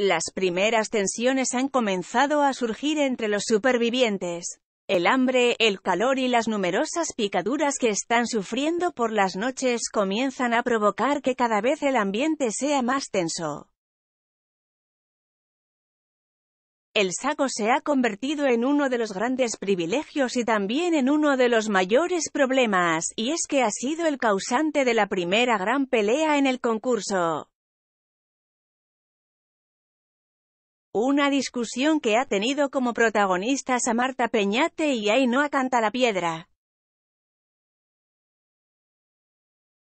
Las primeras tensiones han comenzado a surgir entre los supervivientes. El hambre, el calor y las numerosas picaduras que están sufriendo por las noches comienzan a provocar que cada vez el ambiente sea más tenso. El saco se ha convertido en uno de los grandes privilegios y también en uno de los mayores problemas, y es que ha sido el causante de la primera gran pelea en el concurso. Una discusión que ha tenido como protagonistas a Marta Peñate y Canta la Piedra.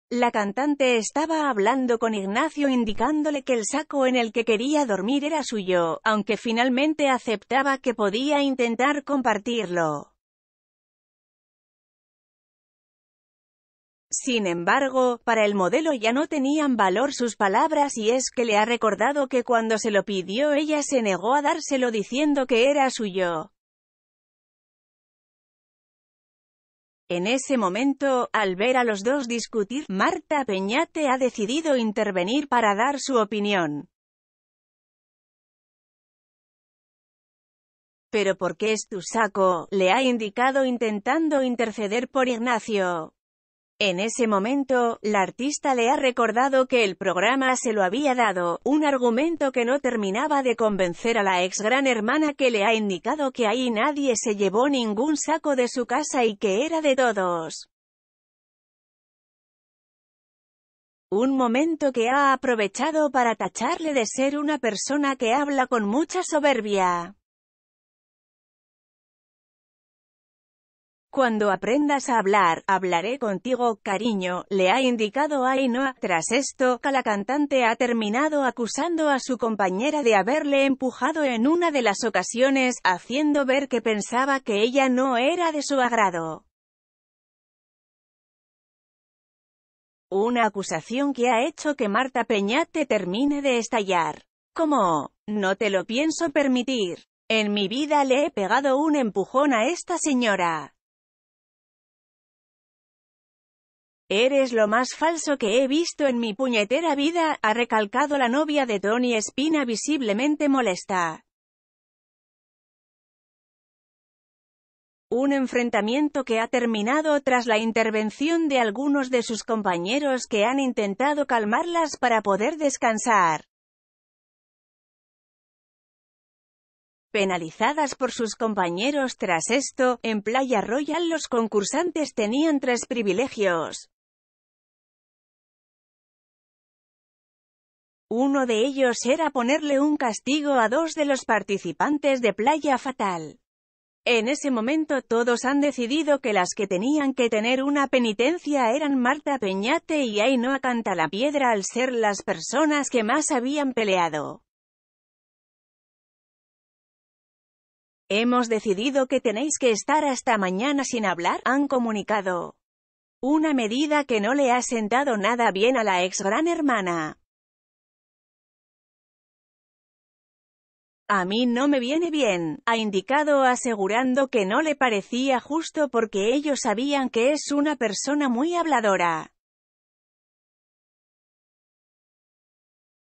La cantante estaba hablando con Ignacio indicándole que el saco en el que quería dormir era suyo, aunque finalmente aceptaba que podía intentar compartirlo. Sin embargo, para el modelo ya no tenían valor sus palabras y es que le ha recordado que cuando se lo pidió ella se negó a dárselo diciendo que era suyo. En ese momento, al ver a los dos discutir, Marta Peñate ha decidido intervenir para dar su opinión. ¿Pero por qué es tu saco? le ha indicado intentando interceder por Ignacio. En ese momento, la artista le ha recordado que el programa se lo había dado, un argumento que no terminaba de convencer a la ex gran hermana que le ha indicado que ahí nadie se llevó ningún saco de su casa y que era de todos. Un momento que ha aprovechado para tacharle de ser una persona que habla con mucha soberbia. Cuando aprendas a hablar, hablaré contigo, cariño, le ha indicado a Ainhoa. Tras esto, la cantante ha terminado acusando a su compañera de haberle empujado en una de las ocasiones, haciendo ver que pensaba que ella no era de su agrado. Una acusación que ha hecho que Marta Peñate termine de estallar. Como, no te lo pienso permitir. En mi vida le he pegado un empujón a esta señora. Eres lo más falso que he visto en mi puñetera vida, ha recalcado la novia de Tony Espina visiblemente molesta. un enfrentamiento que ha terminado tras la intervención de algunos de sus compañeros que han intentado calmarlas para poder descansar. Penalizadas por sus compañeros tras esto, en Playa Royal los concursantes tenían tres privilegios. Uno de ellos era ponerle un castigo a dos de los participantes de Playa Fatal. En ese momento todos han decidido que las que tenían que tener una penitencia eran Marta Peñate y Ainhoa Cantalapiedra al ser las personas que más habían peleado. Hemos decidido que tenéis que estar hasta mañana sin hablar, han comunicado. Una medida que no le ha sentado nada bien a la ex gran hermana. A mí no me viene bien, ha indicado asegurando que no le parecía justo porque ellos sabían que es una persona muy habladora.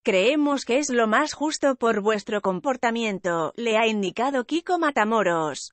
Creemos que es lo más justo por vuestro comportamiento, le ha indicado Kiko Matamoros.